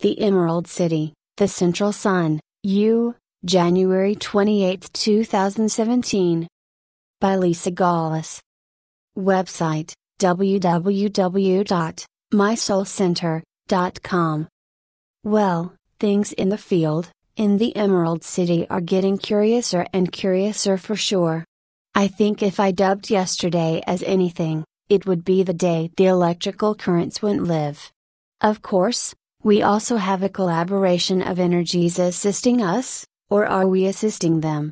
The Emerald City, The Central Sun, U, January 28, 2017. By Lisa Gallus. Website www.mysoulcenter.com. Well, things in the field, in the Emerald City are getting curiouser and curiouser for sure. I think if I dubbed yesterday as anything, it would be the day the electrical currents went live. Of course, we also have a collaboration of energies assisting us, or are we assisting them?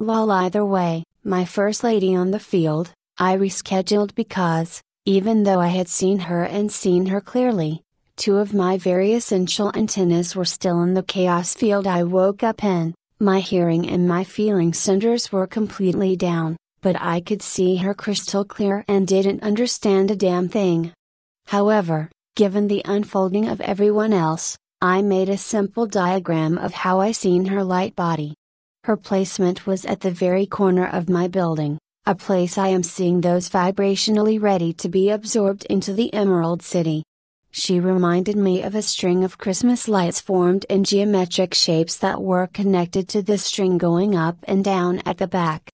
Lol, either way, my first lady on the field, I rescheduled because, even though I had seen her and seen her clearly, two of my very essential antennas were still in the chaos field I woke up in, my hearing and my feeling centers were completely down, but I could see her crystal clear and didn't understand a damn thing. However, Given the unfolding of everyone else, I made a simple diagram of how I seen her light body. Her placement was at the very corner of my building, a place I am seeing those vibrationally ready to be absorbed into the Emerald City. She reminded me of a string of Christmas lights formed in geometric shapes that were connected to the string going up and down at the back.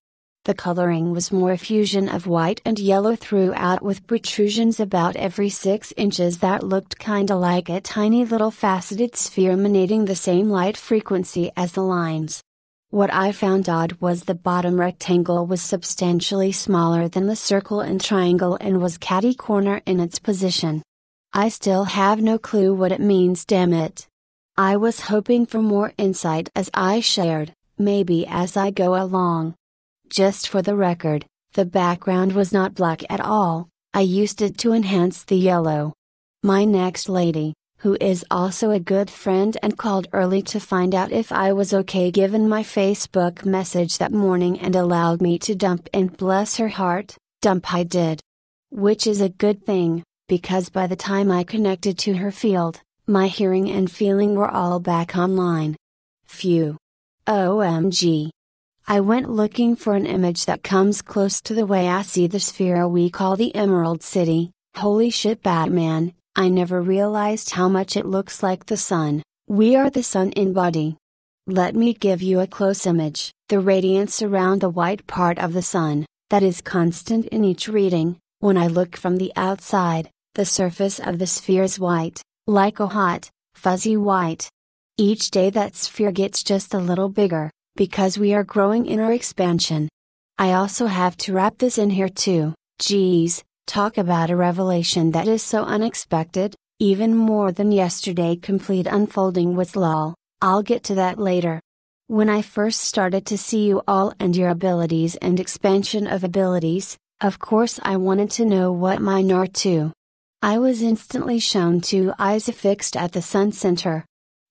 The coloring was more a fusion of white and yellow throughout with protrusions about every 6 inches that looked kinda like a tiny little faceted sphere emanating the same light frequency as the lines. What I found odd was the bottom rectangle was substantially smaller than the circle and triangle and was catty corner in its position. I still have no clue what it means, damn it. I was hoping for more insight as I shared, maybe as I go along. Just for the record, the background was not black at all, I used it to enhance the yellow. My next lady, who is also a good friend and called early to find out if I was okay given my Facebook message that morning and allowed me to dump and bless her heart, dump I did. Which is a good thing, because by the time I connected to her field, my hearing and feeling were all back online. Phew. OMG. I went looking for an image that comes close to the way I see the sphere we call the Emerald City. Holy shit, Batman, I never realized how much it looks like the sun. We are the sun in body. Let me give you a close image. The radiance around the white part of the sun, that is constant in each reading, when I look from the outside, the surface of the sphere is white, like a hot, fuzzy white. Each day that sphere gets just a little bigger, because we are growing in our expansion. I also have to wrap this in here too, geez, talk about a revelation that is so unexpected, even more than yesterday complete unfolding with lol, I'll get to that later. When I first started to see you all and your abilities and expansion of abilities, of course I wanted to know what mine are too. I was instantly shown two eyes affixed at the Sun Center.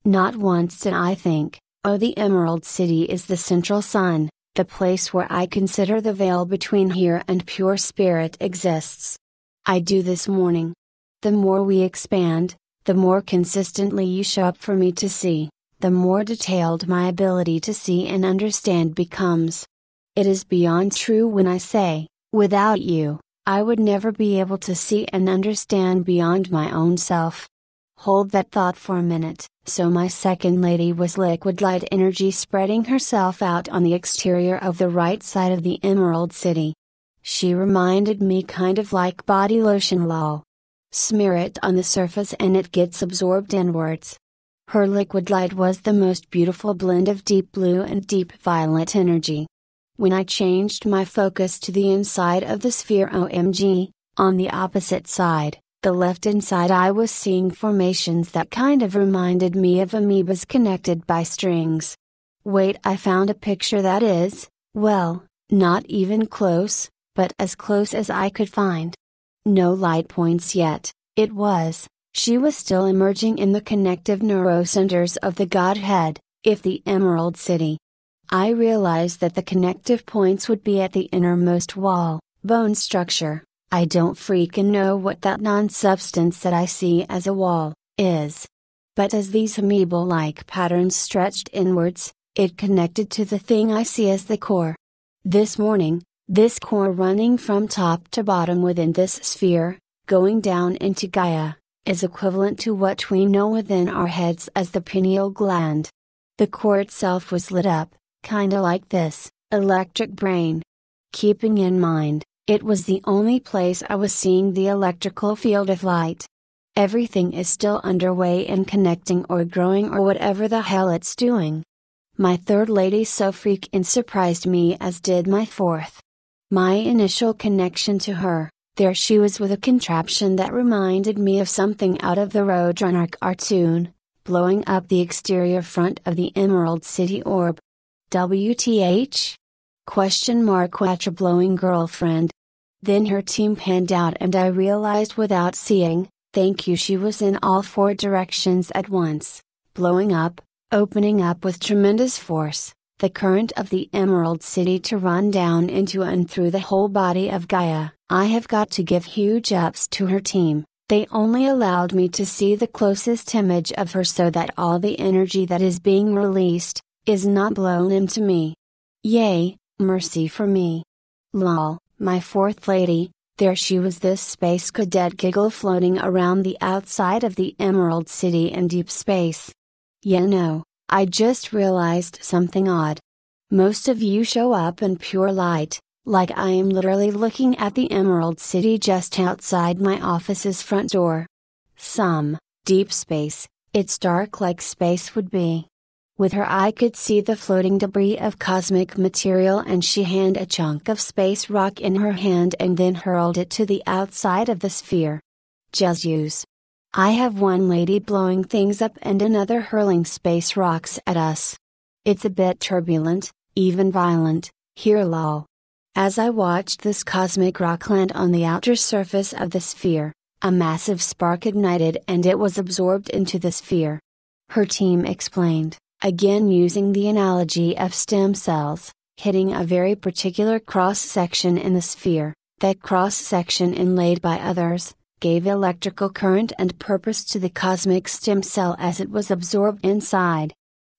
Not once did I think, Oh, the Emerald City is the central sun, the place where I consider the veil between here and pure spirit exists. I do this morning. The more we expand, the more consistently you show up for me to see, the more detailed my ability to see and understand becomes. It is beyond true when I say, without you, I would never be able to see and understand beyond my own self. Hold that thought for a minute. So, my second lady was liquid light energy spreading herself out on the exterior of the right side of the Emerald City. She reminded me kind of like body lotion lol. Smear it on the surface and it gets absorbed inwards. Her liquid light was the most beautiful blend of deep blue and deep violet energy. When I changed my focus to the inside of the sphere OMG, on the opposite side, the left inside I was seeing formations that kind of reminded me of amoebas connected by strings. Wait, I found a picture that is, well, not even close, but as close as I could find. No light points yet, it was, she was still emerging in the connective neurocenters of the Godhead, if the Emerald City. I realized that the connective points would be at the innermost wall, bone structure, I don't freaking know what that non substance that I see as a wall is. But as these amoeba like patterns stretched inwards, it connected to the thing I see as the core. This morning, this core running from top to bottom within this sphere, going down into Gaia, is equivalent to what we know within our heads as the pineal gland. The core itself was lit up, kinda like this electric brain. Keeping in mind, it was the only place I was seeing the electrical field of light. Everything is still underway and connecting or growing or whatever the hell it's doing. My third lady so freakin' surprised me as did my fourth. My initial connection to her, there she was with a contraption that reminded me of something out of the Roadrunner cartoon, blowing up the exterior front of the Emerald City orb. WTH? Question mark Watcher blowing girlfriend, then her team panned out and I realized without seeing, thank you she was in all four directions at once, blowing up, opening up with tremendous force, the current of the Emerald City to run down into and through the whole body of Gaia. I have got to give huge ups to her team, they only allowed me to see the closest image of her so that all the energy that is being released, is not blown into me. Yay, mercy for me. Lol my fourth lady, there she was this space cadet giggle floating around the outside of the Emerald City in deep space. yeah, no, I just realized something odd. Most of you show up in pure light, like I am literally looking at the Emerald City just outside my office's front door. Some, deep space, it's dark like space would be. With her eye could see the floating debris of cosmic material and she hand a chunk of space rock in her hand and then hurled it to the outside of the sphere. Just use. I have one lady blowing things up and another hurling space rocks at us. It's a bit turbulent, even violent, here lol. As I watched this cosmic rock land on the outer surface of the sphere, a massive spark ignited and it was absorbed into the sphere. Her team explained again using the analogy of stem cells, hitting a very particular cross section in the sphere, that cross section inlaid by others, gave electrical current and purpose to the cosmic stem cell as it was absorbed inside.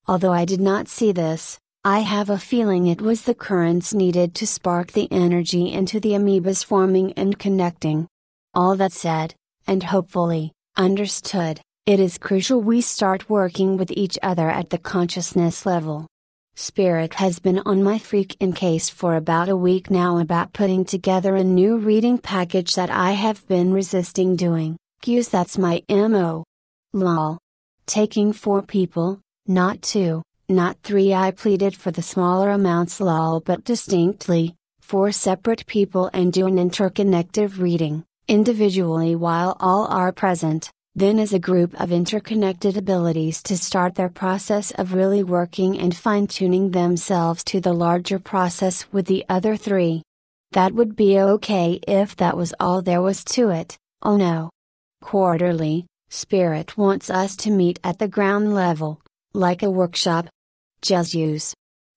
Although I did not see this, I have a feeling it was the currents needed to spark the energy into the amoebas forming and connecting. All that said, and hopefully, understood, it is crucial we start working with each other at the consciousness level. Spirit has been on my freakin' case for about a week now about putting together a new reading package that I have been resisting doing. Cuz that's my MO. Lol. Taking four people, not two, not three. I pleaded for the smaller amounts, lol, but distinctly, four separate people and do an interconnective reading, individually while all are present then as a group of interconnected abilities to start their process of really working and fine tuning themselves to the larger process with the other three. That would be okay if that was all there was to it, oh no. Quarterly, Spirit wants us to meet at the ground level, like a workshop. Just use.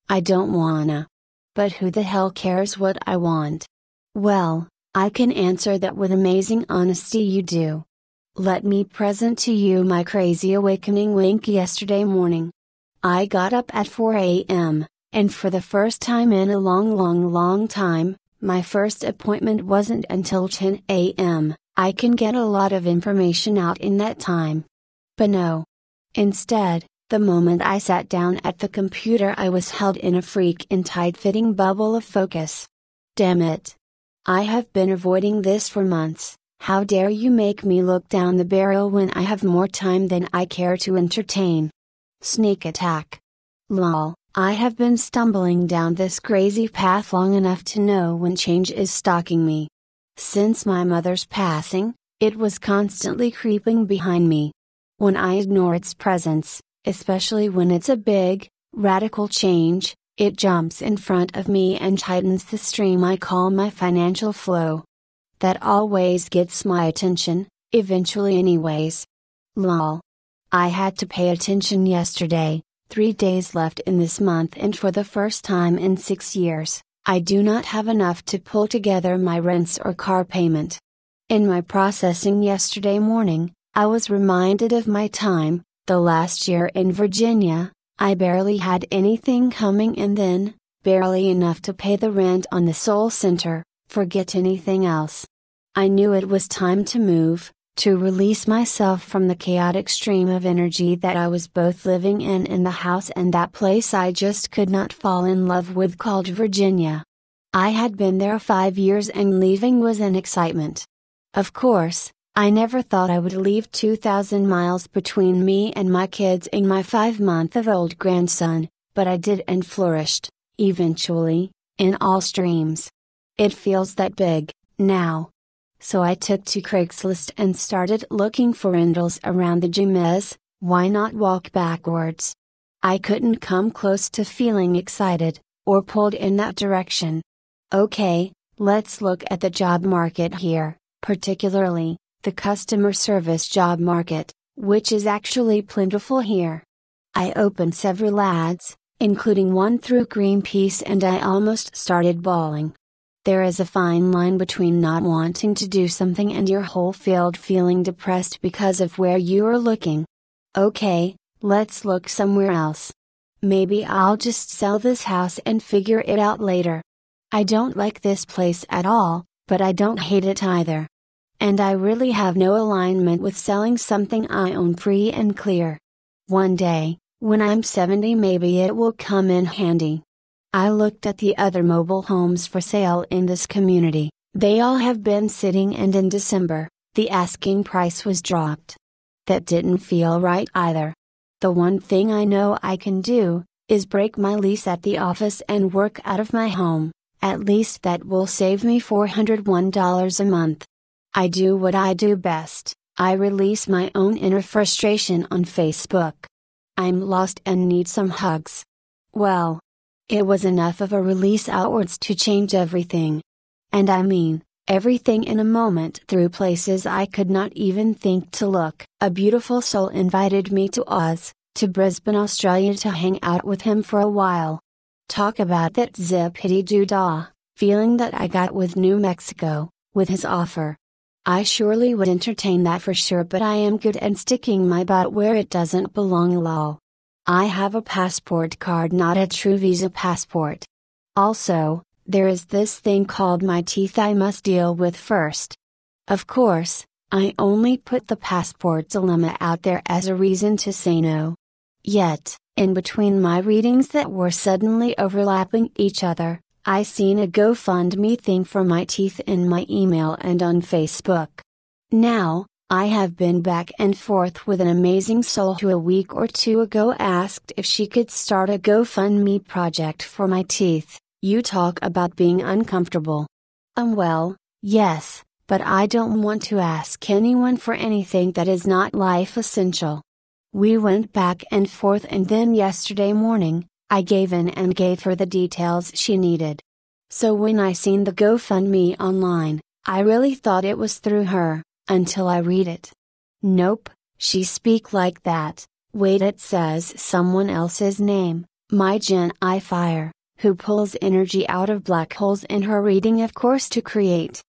I don't wanna. But who the hell cares what I want? Well, I can answer that with amazing honesty you do. Let me present to you my crazy awakening wink yesterday morning. I got up at 4 a.m., and for the first time in a long, long, long time, my first appointment wasn't until 10 a.m. I can get a lot of information out in that time. But no. Instead, the moment I sat down at the computer, I was held in a freak in tight fitting bubble of focus. Damn it. I have been avoiding this for months how dare you make me look down the barrel when I have more time than I care to entertain? Snake attack. Lol, I have been stumbling down this crazy path long enough to know when change is stalking me. Since my mother's passing, it was constantly creeping behind me. When I ignore its presence, especially when it's a big, radical change, it jumps in front of me and tightens the stream I call my financial flow that always gets my attention, eventually, anyways. Lol. I had to pay attention yesterday, three days left in this month, and for the first time in six years, I do not have enough to pull together my rents or car payment. In my processing yesterday morning, I was reminded of my time, the last year in Virginia, I barely had anything coming in then, barely enough to pay the rent on the Soul Center, forget anything else. I knew it was time to move, to release myself from the chaotic stream of energy that I was both living in in the house and that place I just could not fall in love with called Virginia. I had been there five years and leaving was an excitement. Of course, I never thought I would leave 2,000 miles between me and my kids and my five month of old grandson, but I did and flourished, eventually, in all streams. It feels that big, now. So I took to Craigslist and started looking for rentals around the Jumiz, why not walk backwards? I couldn't come close to feeling excited, or pulled in that direction. Okay, let's look at the job market here, particularly, the customer service job market, which is actually plentiful here. I opened several ads, including one through Greenpeace and I almost started bawling, there is a fine line between not wanting to do something and your whole field feeling depressed because of where you are looking. Okay, let's look somewhere else. Maybe I'll just sell this house and figure it out later. I don't like this place at all, but I don't hate it either. And I really have no alignment with selling something I own free and clear. One day, when I'm 70, maybe it will come in handy. I looked at the other mobile homes for sale in this community, they all have been sitting and in December, the asking price was dropped. That didn't feel right either. The one thing I know I can do, is break my lease at the office and work out of my home, at least that will save me $401 a month. I do what I do best, I release my own inner frustration on Facebook. I'm lost and need some hugs. Well, it was enough of a release outwards to change everything. And I mean, everything in a moment through places I could not even think to look. A beautiful soul invited me to Oz, to Brisbane, Australia to hang out with him for a while. Talk about that zippity doo dah, feeling that I got with New Mexico, with his offer. I surely would entertain that for sure, but I am good and sticking my butt where it doesn't belong, lol. I have a passport card, not a true visa passport. Also, there is this thing called my teeth I must deal with first. Of course, I only put the passport dilemma out there as a reason to say no. Yet, in between my readings that were suddenly overlapping each other, I seen a GoFundMe thing for my teeth in my email and on Facebook. Now, I have been back and forth with an amazing soul who a week or two ago asked if she could start a GoFundMe project for my teeth. You talk about being uncomfortable. Um, well, yes, but I don't want to ask anyone for anything that is not life essential. We went back and forth, and then yesterday morning, I gave in and gave her the details she needed. So when I seen the GoFundMe online, I really thought it was through her until I read it. Nope, she speak like that, wait it says someone else's name, my Gen I fire, who pulls energy out of black holes in her reading of course to create.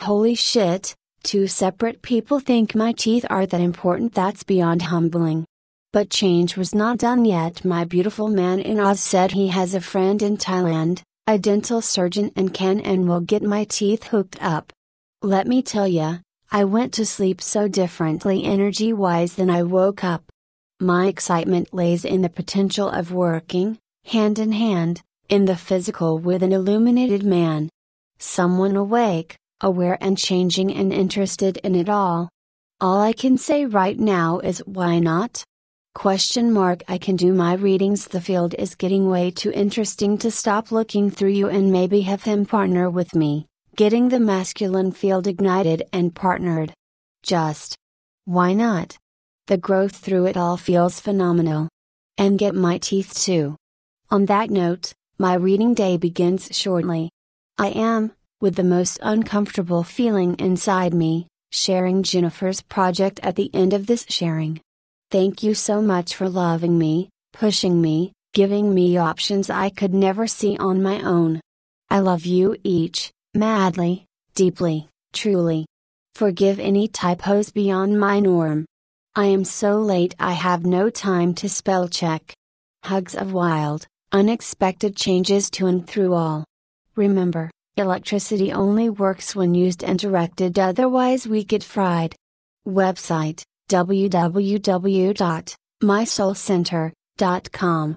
Holy shit, two separate people think my teeth are that important that's beyond humbling. But change was not done yet my beautiful man in Oz said he has a friend in Thailand, a dental surgeon and can and will get my teeth hooked up. Let me tell ya, I went to sleep so differently energy wise than I woke up. My excitement lays in the potential of working, hand in hand, in the physical with an illuminated man. Someone awake, aware and changing and interested in it all. All I can say right now is why not? Question mark I can do my readings the field is getting way too interesting to stop looking through you and maybe have him partner with me. Getting the masculine field ignited and partnered. Just. Why not? The growth through it all feels phenomenal. And get my teeth too. On that note, my reading day begins shortly. I am, with the most uncomfortable feeling inside me, sharing Jennifer's project at the end of this sharing. Thank you so much for loving me, pushing me, giving me options I could never see on my own. I love you each, madly, deeply, truly. Forgive any typos beyond my norm. I am so late I have no time to spell check. Hugs of wild, unexpected changes to and through all. Remember, electricity only works when used and directed otherwise we get fried. Website www.mysoulcenter.com